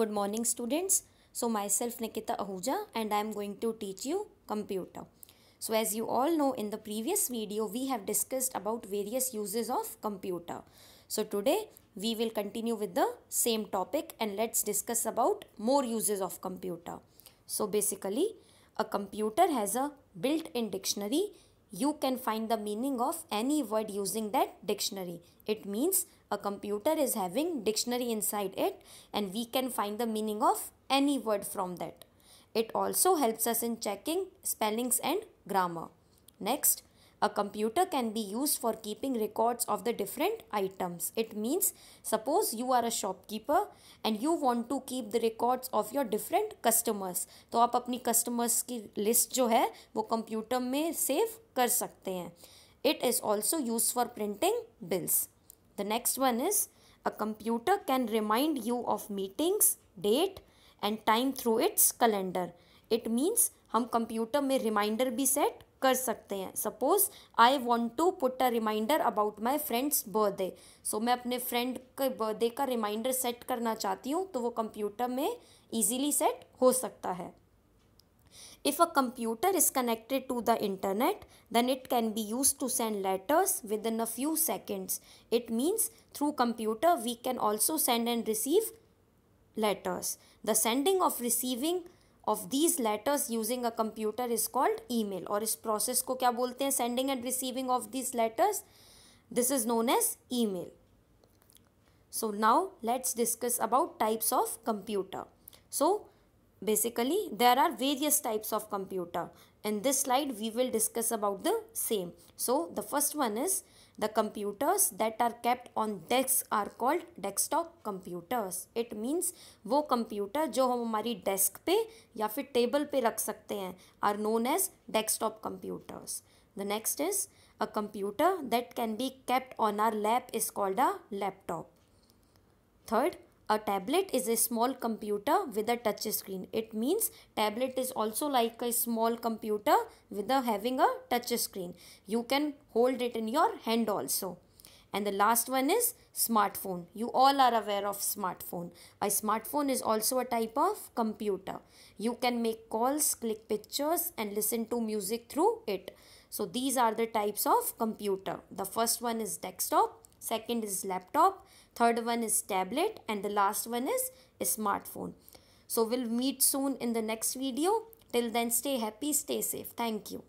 Good morning students. So myself Nikita Ahuja and I am going to teach you computer. So as you all know in the previous video we have discussed about various uses of computer. So today we will continue with the same topic and let's discuss about more uses of computer. So basically a computer has a built-in dictionary you can find the meaning of any word using that dictionary. It means a computer is having dictionary inside it and we can find the meaning of any word from that. It also helps us in checking spellings and grammar. Next, a computer can be used for keeping records of the different items. It means suppose you are a shopkeeper and you want to keep the records of your different customers. तो आप अपनी customers की list जो है वो computer में save कर सकते हैं it is also use for printing bills the next one is a computer can remind you of meetings date and time through its calendar it means हम कंप्यूटर में रिमाइंडर भी सेट कर सकते हैं suppose I want to put a reminder about my friends birthday so मैं अपने friend के birthday का रिमाइंडर सेट करना चाहती हूँ तो वो कंप्यूटर में ईजीली सेट हो सकता है If a computer is connected to the internet, then it can be used to send letters within a few seconds. It means through computer we can also send and receive letters. The sending of receiving of these letters using a computer is called email Or is process को क्या बोलते हैं sending and receiving of these letters this is known as email. So now let's discuss about types of computer. So Basically, there are various types of computer. In this slide, we will discuss about the same. So, the first one is the computers that are kept on desks are called desktop computers. It means wo computer jo hum hamari desk pe ya fir table pe rakh sakte hain are known as desktop computers. The next is a computer that can be kept on our lap is called a laptop. Third, a tablet is a small computer with a touch screen it means tablet is also like a small computer with a having a touch screen you can hold it in your hand also and the last one is smartphone you all are aware of smartphone a smartphone is also a type of computer you can make calls click pictures and listen to music through it so these are the types of computer the first one is desktop second is laptop, third one is tablet and the last one is smartphone. So we'll meet soon in the next video. Till then stay happy, stay safe. Thank you.